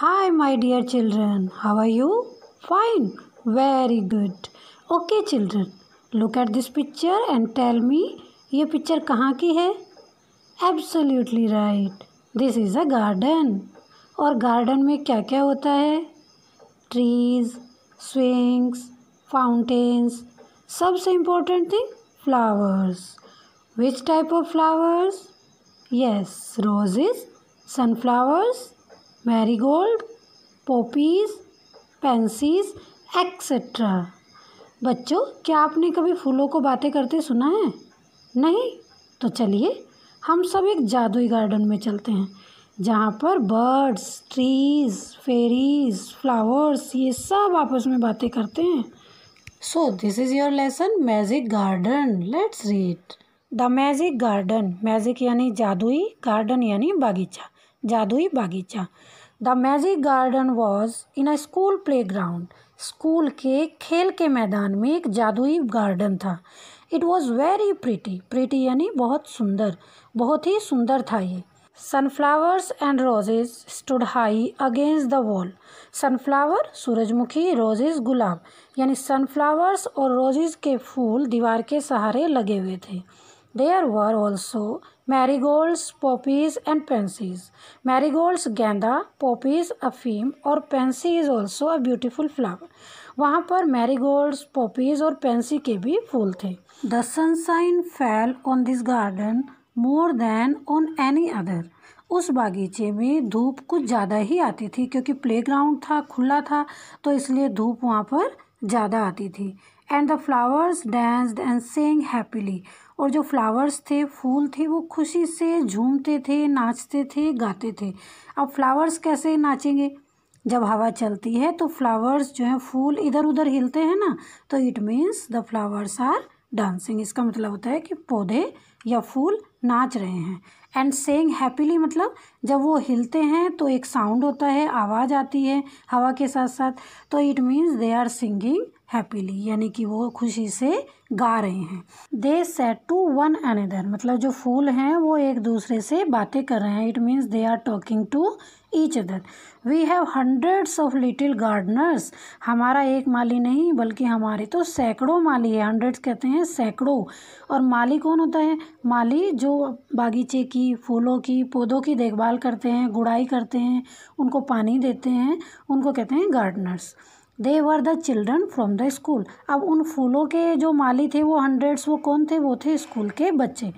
Hi, my dear children. How are you fine very good okay children. Look at this picture and tell me ये picture कहाँ की है absolutely right this is a garden और garden में क्या क्या होता है ट्रीज स्विंग्स फाउंटेन्स सबसे important thing flowers which type of flowers yes roses sunflowers marigold poppies pansies etcetera बच्चों क्या आपने कभी फूलों को बातें करते सुना है नहीं तो चलिए हम सब एक जादुई गार्डन में चलते हैं जहाँ पर बर्ड्स ट्रीज फेरीज फ्लावर्स ये सब आपस में बातें करते हैं so this is your lesson magic garden let's read the magic garden magic यानी जादुई गार्डन यानी बागीचा जादुई बागीचा the magic garden was in a school play ground school के खेल के मैदान में एक जादुई गार्डन था it was very pretty pretty यानी बहुत सुंदर बहुत ही सुंदर था ये sunflowers and roses stood high against the wall sunflower सूरजमुखी रोजेज गुलाब यानी सनफ्लावर्स और रोजेज के फूल दीवार के सहारे लगे हुए थे there were also marigolds poppies and pansies marigolds गेंदा पॉपीज अफीम और pansy is also a beautiful flower वहाँ पर मैरीगोल्ड्स पॉपीज और पेंसी के भी फूल थे the sunshine fell on this garden more than on any other उस बागीचे में धूप कुछ ज़्यादा ही आती थी क्योंकि प्लेग्राउंड था खुला था तो इसलिए धूप वहाँ पर ज़्यादा आती थी and the flowers danced and sang happily और जो फ्लावर्स थे फूल थे वो खुशी से झूमते थे नाचते थे गाते थे अब फ्लावर्स कैसे नाचेंगे जब हवा चलती है तो फ्लावर्स जो है फूल इधर उधर हिलते हैं ना तो it means the flowers are dancing इसका मतलब होता है कि पौधे या फूल नाच रहे हैं एंड सेइंग हैप्पीली मतलब जब वो हिलते हैं तो एक साउंड होता है आवाज़ आती है हवा के साथ साथ तो it means they are singing happily यानी कि वो खुशी से गा रहे हैं they said to one another मतलब जो फूल हैं वो एक दूसरे से बातें कर रहे हैं it means they are talking to each other we have hundreds of little gardeners हमारा एक माली नहीं बल्कि हमारे तो सैकड़ों माली है हंड्रेड्स कहते हैं सैकड़ों और माली कौन होता है माली जो बागीचे की फूलों की पौधों की देखभाल करते हैं गुड़ाई करते हैं उनको पानी देते हैं उनको कहते हैं gardeners they were the children from the school अब उन फूलों के जो माली थे वो हंड्रेड्स वो कौन थे वो थे स्कूल के बच्चे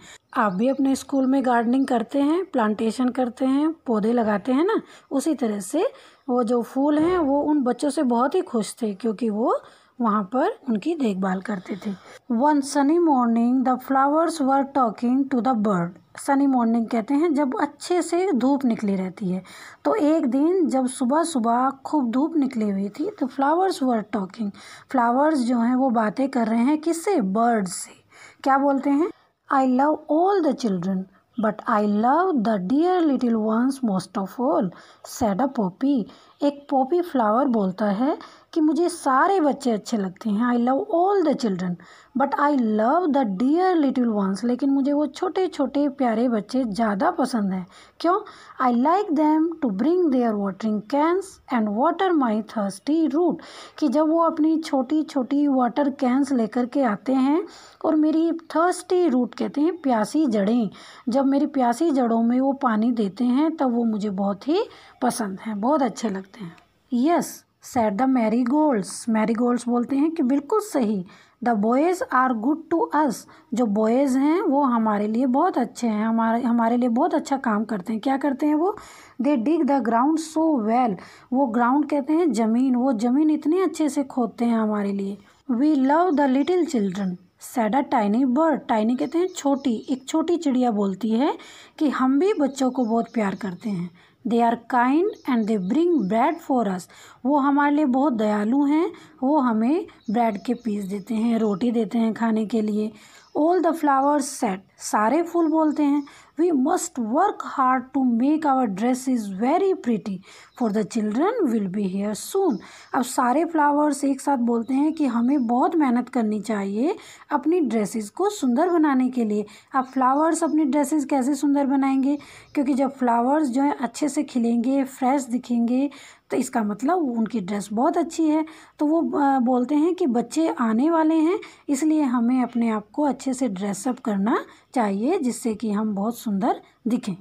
आप भी अपने स्कूल में गार्डनिंग करते हैं प्लांटेशन करते हैं पौधे लगाते हैं ना उसी तरह से वो जो फूल हैं वो उन बच्चों से बहुत ही खुश थे क्योंकि वो वहाँ पर उनकी देखभाल करते थे one sunny morning the flowers were talking to the bird sunny morning कहते हैं जब अच्छे से धूप निकली रहती है तो एक दिन जब सुबह सुबह खूब धूप निकली हुई थी तो फ्लावर्स वर टॉकिंग फ्लावर्स जो हैं वो बातें कर रहे हैं किससे बर्ड से क्या बोलते हैं I love all the children but I love the dear little ones most of all said a poppy एक पोपी फ्लावर बोलता है कि मुझे सारे बच्चे अच्छे लगते हैं I love all the children but I love the dear little ones लेकिन मुझे वो छोटे छोटे प्यारे बच्चे ज़्यादा पसंद हैं क्यों I like them to bring their watering cans and water my thirsty root कि जब वो अपनी छोटी छोटी वाटर कैंस लेकर के आते हैं और मेरी थर्स्टी रूट कहते हैं प्यासी जड़ें जब मेरी प्यासी जड़ों में वो पानी देते हैं तब वो मुझे बहुत ही पसंद हैं बहुत अच्छे लगते हैं yes yes, said the marigolds marigolds बोलते हैं कि बिल्कुल सही the boys are good to us जो बॉयज़ हैं वो हमारे लिए बहुत अच्छे हैं हमारे हमारे लिए बहुत अच्छा काम करते हैं क्या करते हैं वो they dig the ground so well वो ग्राउंड कहते हैं ज़मीन वो ज़मीन इतने अच्छे से खोदते हैं हमारे लिए we love the little children said a tiny bird tiny कहते हैं छोटी एक छोटी चिड़िया बोलती है कि हम भी बच्चों को बहुत प्यार करते हैं they are kind and they bring bread for us वो हमारे लिए बहुत दयालु हैं वो हमें ब्रेड के पीस देते हैं रोटी देते हैं खाने के लिए ऑल द फ्लावर्स सेट सारे फूल बोलते हैं we must work hard to make our dress is very pretty for the children will be here soon अब सारे फ्लावर्स एक साथ बोलते हैं कि हमें बहुत मेहनत करनी चाहिए अपनी ड्रेसेस को सुंदर बनाने के लिए अब फ्लावर्स अपनी ड्रेसेस कैसे सुंदर बनाएंगे क्योंकि जब फ्लावर्स जो है अच्छे से खिलेंगे फ्रेश दिखेंगे तो इसका मतलब उनकी ड्रेस बहुत अच्छी है तो वो बोलते हैं कि बच्चे आने वाले हैं इसलिए हमें अपने आप को अच्छे से ड्रेसअप करना चाहिए जिससे कि हम बहुत सुंदर दिखें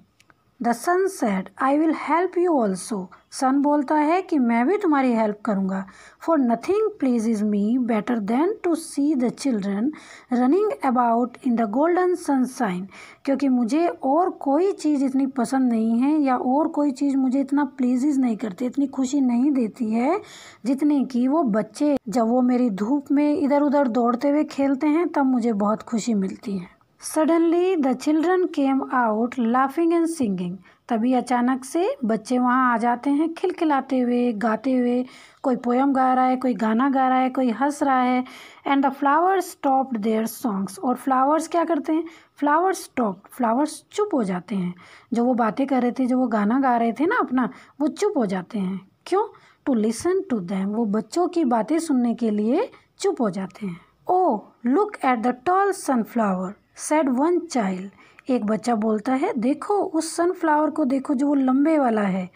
the sun said I will help you also sun बोलता है कि मैं भी तुम्हारी हेल्प करूँगा for nothing please is me better than to see the children running about in the golden sunshine क्योंकि मुझे और कोई चीज़ इतनी पसंद नहीं है या और कोई चीज़ मुझे इतना प्लीजिज नहीं करती इतनी खुशी नहीं देती है जितने कि वो बच्चे जब वो मेरी धूप में इधर उधर दौड़ते हुए खेलते हैं तब मुझे बहुत खुशी मिलती है suddenly the children came out laughing and singing तभी अचानक से बच्चे वहाँ आ जाते हैं खिलखिलाते हुए गाते हुए कोई पोयम गा रहा है कोई गाना गा रहा है कोई हंस रहा है and the flowers stopped their songs और फ्लावर्स क्या करते हैं फ्लावर्स स्टॉप फ्लावर्स चुप हो जाते हैं जो वो बातें कर रहे थे जो वो गाना गा रहे थे ना अपना वो चुप हो जाते हैं क्यों टू लिसन टू दैम वो बच्चों की बातें सुनने के लिए चुप हो जाते हैं oh look at the tall sunflower said one child एक बच्चा बोलता है देखो उस सनफ्लावर को देखो जो वो लंबे वाला है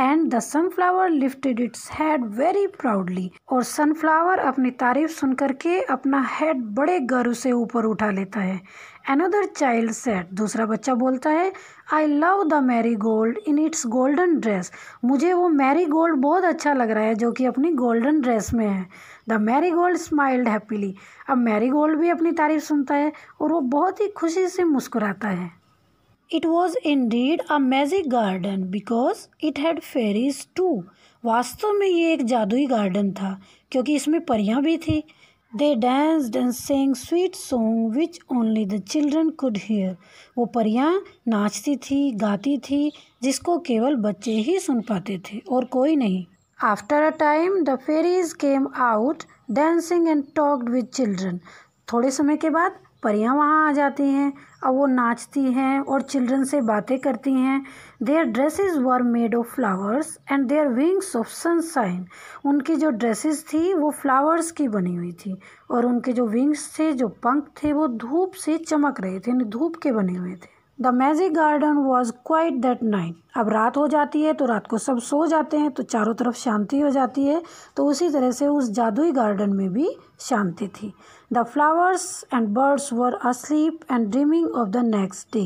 and the sunflower lifted its head very proudly और सनफ्लावर अपनी तारीफ सुन करके अपना हेड बड़े गर्व से ऊपर उठा लेता है एनोदर चाइल्ड सेट दूसरा बच्चा बोलता है I love the marigold in its golden dress मुझे वो मैरी गोल्ड बहुत अच्छा लग रहा है जो कि अपनी गोल्डन ड्रेस में है the marigold smiled happily अब मैरी गोल्ड भी अपनी तारीफ सुनता है और वो बहुत ही खुशी से मुस्कुराता है it was indeed a magic garden because it had fairies too वास्तव में ये एक जादुई गार्डन था क्योंकि इसमें परियाँ भी थी they dance and sang sweet song which only the children could hear वो परियाँ नाचती थी गाती थी जिसको केवल बच्चे ही सुन पाते थे और कोई नहीं after a time the fairies came out dancing and talked with children थोड़े समय के बाद परियाँ वहाँ आ जाती हैं और वो नाचती हैं और चिल्ड्रन से बातें करती हैं their dresses were made of flowers and their wings of sunshine उनकी जो ड्रेसेस थी वो फ्लावर्स की बनी हुई थी और उनके जो विंग्स थे जो पंख थे वो धूप से चमक रहे थे यानी धूप के बने हुए थे the magic garden was quite that night अब रात हो जाती है तो रात को सब सो जाते हैं तो चारों तरफ शांति हो जाती है तो उसी तरह से उस जादुई गार्डन में भी शांति थी the flowers and birds were asleep and dreaming of the next day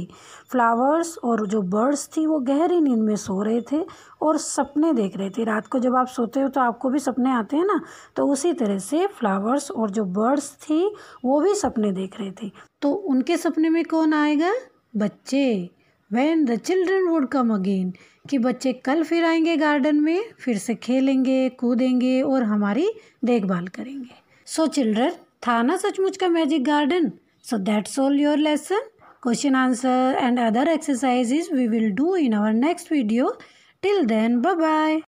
flowers और जो बर्ड्स थी वो गहरी नींद में सो रहे थे और सपने देख रहे थे रात को जब आप सोते हो तो आपको भी सपने आते हैं ना तो उसी तरह से फ्लावर्स और जो बर्ड्स थी वो भी सपने देख रहे थे तो उनके सपने में कौन आएगा बच्चे when the children would come again कि बच्चे कल फिर आएंगे गार्डन में फिर से खेलेंगे कूदेंगे और हमारी देखभाल करेंगे सो so चिल्ड्रन था ना सचमुच का magic garden so that's all your lesson question answer and other exercises we will do in our next video till then bye bye